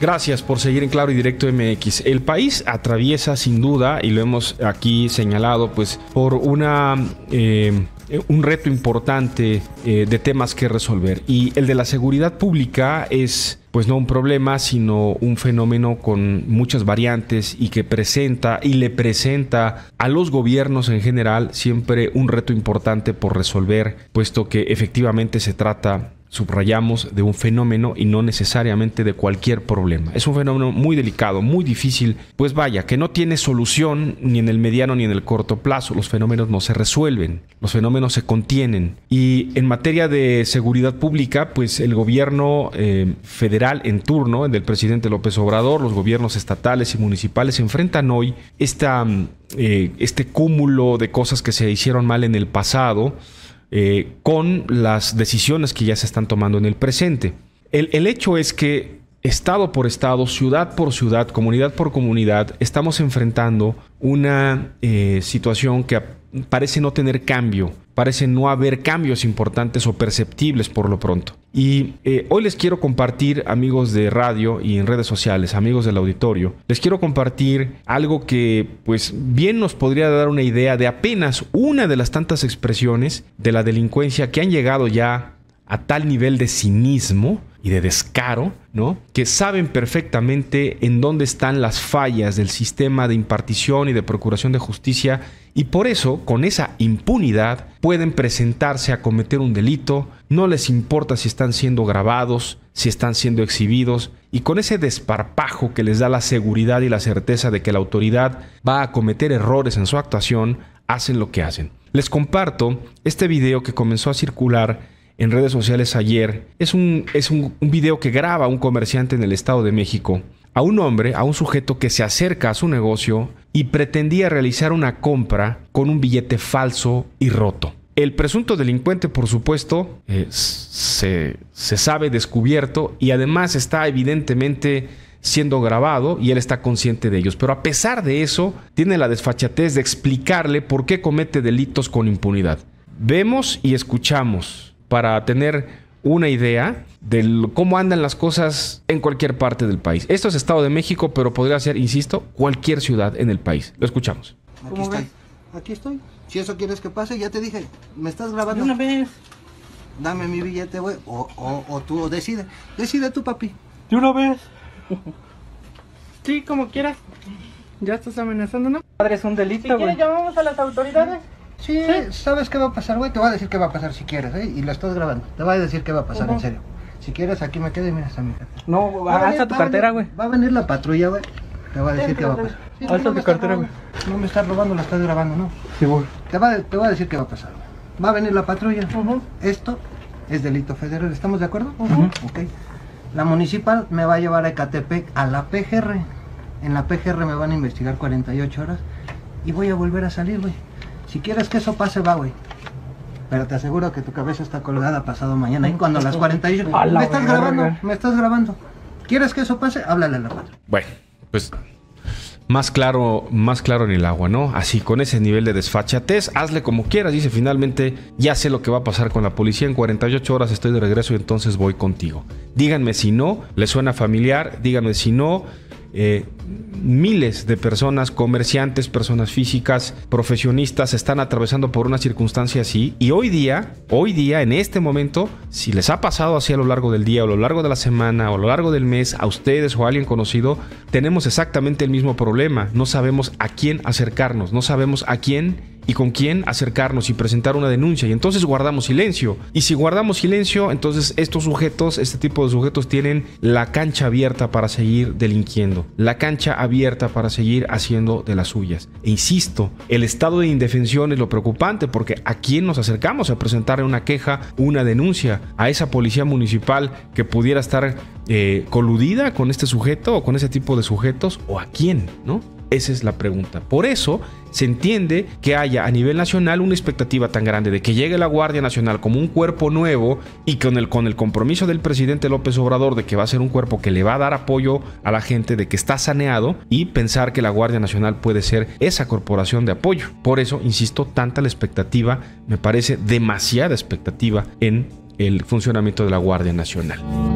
Gracias por seguir en Claro y Directo MX. El país atraviesa sin duda, y lo hemos aquí señalado, pues por una... Eh, un reto importante eh, de temas que resolver y el de la seguridad pública es pues no un problema, sino un fenómeno con muchas variantes y que presenta y le presenta a los gobiernos en general siempre un reto importante por resolver, puesto que efectivamente se trata subrayamos, de un fenómeno y no necesariamente de cualquier problema. Es un fenómeno muy delicado, muy difícil, pues vaya, que no tiene solución ni en el mediano ni en el corto plazo. Los fenómenos no se resuelven, los fenómenos se contienen. Y en materia de seguridad pública, pues el gobierno eh, federal en turno, el del presidente López Obrador, los gobiernos estatales y municipales enfrentan hoy esta, eh, este cúmulo de cosas que se hicieron mal en el pasado, eh, con las decisiones que ya se están tomando en el presente. El, hecho es que estado por estado, ciudad por ciudad, comunidad por comunidad, estamos enfrentando una eh, situación que parece no tener cambio, parece no haber cambios importantes o perceptibles por lo pronto. Y eh, hoy les quiero compartir, amigos de radio y en redes sociales, amigos del auditorio, les quiero compartir algo que pues bien nos podría dar una idea de apenas una de las tantas expresiones de la delincuencia que han llegado ya a tal nivel de cinismo y de descaro, ¿no? Que saben perfectamente en dónde están las fallas del sistema de impartición y de procuración de justicia y por eso, con esa impunidad, pueden presentarse a cometer un delito, no les importa si están siendo grabados, si están siendo exhibidos, y con ese desparpajo que les da la seguridad y la certeza de que la autoridad va a cometer errores en su actuación, hacen lo que hacen. Les comparto este video que comenzó a circular en redes sociales ayer es, un, es un, video que graba un comerciante en el Estado de México a un hombre, a un sujeto que se acerca a su negocio y pretendía realizar una compra con un billete falso y roto. El presunto delincuente, por supuesto, eh, se, se, sabe descubierto y además está evidentemente siendo grabado y él está consciente de ellos. Pero a pesar de eso, tiene la desfachatez de explicarle por qué comete delitos con impunidad. Vemos y escuchamos para tener una idea de cómo andan las cosas en cualquier parte del país. Esto es Estado de México, pero podría ser, insisto, cualquier ciudad en el país. Lo escuchamos. Aquí estoy. Aquí estoy. Si eso quieres que pase, ya te dije, me estás grabando. Una vez. Dame mi billete, güey. O, o, o, tú decide. Decide tú, papi. De una vez. sí, como quieras. Ya estás amenazando, ¿no? Padre, es un delito, Si quieres, llamamos a las autoridades. Sí, ¿sabes qué va a pasar, güey? Te voy a decir qué va a pasar si quieres, ¿eh? Y lo estás grabando. Te voy a decir qué va a pasar, en serio. Si quieres, aquí me quedo y mira a mi No, va, tu cartera, güey. Va, a venir la patrulla, güey. Te va a decir qué va a pasar. Sí, tu cartera, güey. No me estás robando, la estás grabando, ¿no? Sí, Te, va, te voy a decir qué va a pasar, güey. Va a venir la patrulla. Esto es delito federal, ¿estamos de acuerdo? Ok. La municipal me va a llevar a Ecatepec, a la PGR. En la PGR me van a investigar 48 horas y voy a volver a salir, güey. Si quieres que eso pase, va, güey. Pero te aseguro que tu cabeza está colgada pasado mañana. Y ¿eh? cuando las 48... me estás grabando, me estás grabando. ¿Quieres que eso pase? Háblale a la madre. Bueno, pues más claro, más claro en el agua, ¿no? Así, con ese nivel de desfachatez, hazle como quieras. Dice finalmente, ya sé lo que va a pasar con la policía. En 48 horas estoy de regreso y entonces voy contigo. Díganme si no, le suena familiar. Díganme si no, eh, miles de personas, comerciantes, personas físicas, profesionistas, están atravesando por una circunstancia así. Y hoy día, hoy día, en este momento, si les ha pasado así a lo largo del día, o a lo largo de la semana, o a lo largo del mes, a ustedes o a alguien conocido, tenemos exactamente el mismo problema. No sabemos a quién acercarnos, no sabemos a quién y con quién acercarnos y presentar una denuncia. Y entonces guardamos silencio. Y si guardamos silencio, entonces estos sujetos, este tipo de sujetos tienen la cancha abierta para seguir delinquiendo, la cancha abierta para seguir haciendo de las suyas. E insisto, el estado de indefensión es lo preocupante porque a quién nos acercamos a presentar una queja, una denuncia, a esa policía municipal que pudiera estar eh, coludida con este sujeto o con ese tipo de sujetos o a quién, ¿no? Esa es la pregunta. Por eso se entiende que haya a nivel nacional una expectativa tan grande de que llegue la Guardia Nacional como un cuerpo nuevo y con el, con el compromiso del presidente López Obrador de que va a ser un cuerpo que le va a dar apoyo a la gente, de que está saneado y pensar que la Guardia Nacional puede ser esa corporación de apoyo. Por eso, insisto, tanta la expectativa, me parece demasiada expectativa en el funcionamiento de la Guardia Nacional.